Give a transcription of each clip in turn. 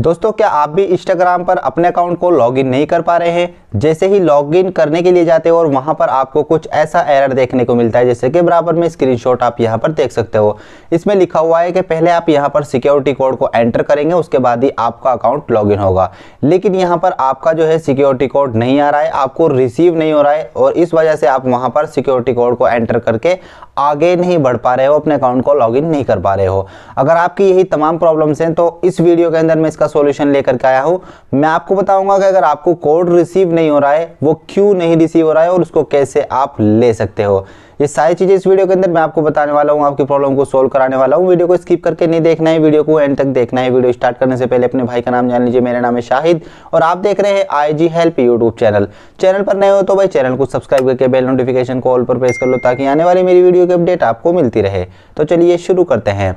दोस्तों क्या आप भी इंस्टाग्राम पर अपने अकाउंट को लॉगिन नहीं कर पा रहे हैं जैसे ही लॉगिन करने के लिए जाते हो और वहां पर आपको कुछ ऐसा एरर देखने को मिलता है जैसे कि बराबर में स्क्रीनशॉट आप यहां पर देख सकते हो इसमें लिखा हुआ है कि पहले आप यहां पर सिक्योरिटी कोड को एंटर करेंगे उसके बाद ही आपका अकाउंट लॉग होगा लेकिन यहाँ पर आपका जो है सिक्योरिटी कोड नहीं आ रहा है आपको रिसीव नहीं हो रहा है और इस वजह से आप वहाँ पर सिक्योरिटी कोड को एंटर करके आगे नहीं बढ़ पा रहे हो अपने अकाउंट को लॉग नहीं कर पा रहे हो अगर आपकी यही तमाम प्रॉब्लम्स हैं तो इस वीडियो के अंदर मैं इसका का सॉल्यूशन लेकर के आया हूँ मैं आपको बताऊंगा कि अगर आपको कोड रिसीव नहीं हो रहा है वो क्यों नहीं रिसीव हो रहा है और उसको कैसे आप ले सकते हो ये सारी चीज़ें इस वीडियो के अंदर मैं आपको बताने वाला हूँ आपकी प्रॉब्लम को सोल्व कराने वाला हूँ वीडियो को स्किप करके नहीं देखना है वीडियो को एंड तक देखना है वीडियो स्टार्ट करने से पहले अपने भाई का नाम जान लीजिए मेरा नाम है शाहिद और आप देख रहे हैं I G help YouTube channel channel पर नए हो तो भाई चैनल को सब्सक्राइब करके बेल नोटिफिकेशन कॉल पर प्रेस कर लो ताकि आने वाली मेरी वीडियो की अपडेट आपको मिलती रहे तो चलिए शुरू करते हैं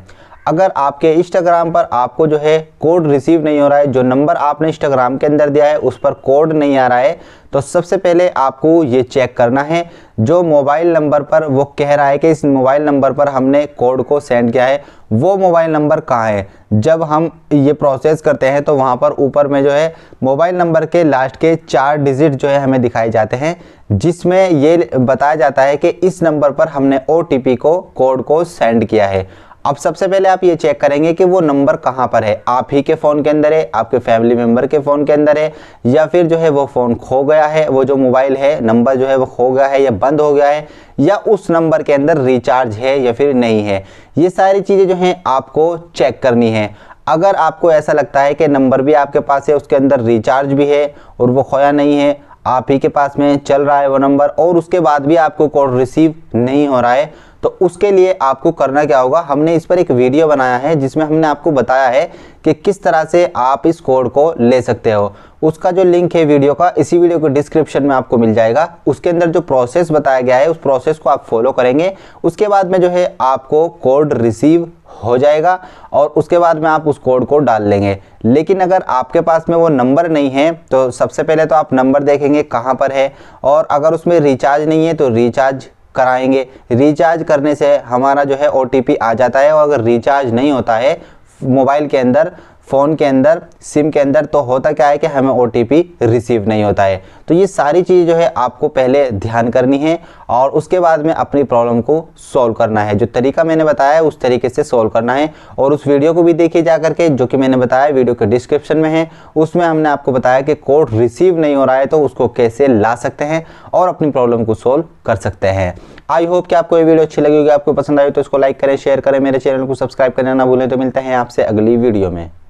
अगर आपके इंस्टाग्राम पर आपको जो है कोड रिसीव नहीं हो रहा है जो नंबर आपने इंस्टाग्राम के अंदर दिया है उस पर कोड नहीं आ रहा है तो सबसे पहले आपको ये चेक करना है जो मोबाइल नंबर पर वो कह रहा है कि इस मोबाइल नंबर पर हमने कोड को सेंड किया है वो मोबाइल नंबर कहाँ है जब हम ये प्रोसेस करते हैं तो वहाँ पर ऊपर में जो है मोबाइल नंबर के लास्ट के चार डिजिट जो है हमें दिखाए जाते हैं जिसमें ये बताया जाता है कि इस नंबर पर हमने ओ को कोड को सेंड किया है अब सबसे पहले आप ये चेक करेंगे कि वो नंबर कहाँ पर है आप ही के फ़ोन के अंदर है आपके फैमिली मेम्बर के फ़ोन के अंदर है या फिर जो है वो फ़ोन खो गया है वो जो मोबाइल है नंबर जो है वो खो गया है या बंद हो गया है या उस नंबर के अंदर रिचार्ज है या फिर नहीं है ये सारी चीज़ें जो हैं आपको चेक करनी है अगर आपको ऐसा लगता है कि नंबर भी आपके पास है उसके अंदर रिचार्ज भी है और वो खोया नहीं है आप ही के पास में चल रहा है वो नंबर और उसके बाद भी आपको कॉल रिसीव नहीं हो रहा है तो उसके लिए आपको करना क्या होगा हमने इस पर एक वीडियो बनाया है जिसमें हमने आपको बताया है कि किस तरह से आप इस कोड को ले सकते हो उसका जो लिंक है वीडियो का इसी वीडियो के डिस्क्रिप्शन में आपको मिल जाएगा उसके अंदर जो प्रोसेस बताया गया है उस प्रोसेस को आप फॉलो करेंगे उसके बाद में जो है आपको कोड रिसीव हो जाएगा और उसके बाद में आप उस कोड को डाल लेंगे लेकिन अगर आपके पास में वो नंबर नहीं है तो सबसे पहले तो आप नंबर देखेंगे कहाँ पर है और अगर उसमें रिचार्ज नहीं है तो रिचार्ज कराएंगे रिचार्ज करने से हमारा जो है ओ आ जाता है और अगर रिचार्ज नहीं होता है मोबाइल के अंदर फ़ोन के अंदर सिम के अंदर तो होता क्या है कि हमें ओ रिसीव नहीं होता है तो ये सारी चीज़ जो है आपको पहले ध्यान करनी है और उसके बाद में अपनी प्रॉब्लम को सॉल्व करना है जो तरीका मैंने बताया है उस तरीके से सॉल्व करना है और उस वीडियो को भी देखिए जा करके जो कि मैंने बताया वीडियो के डिस्क्रिप्शन में है उसमें हमने आपको बताया कि कोड रिसीव नहीं हो रहा है तो उसको कैसे ला सकते हैं और अपनी प्रॉब्लम को सोल्व कर सकते हैं आई होप कि आपको ये वीडियो अच्छी लगी होगी आपको पसंद आई तो इसको लाइक करें शेयर करें मेरे चैनल को सब्सक्राइब करना ना भूलें तो मिलते हैं आपसे अगली वीडियो में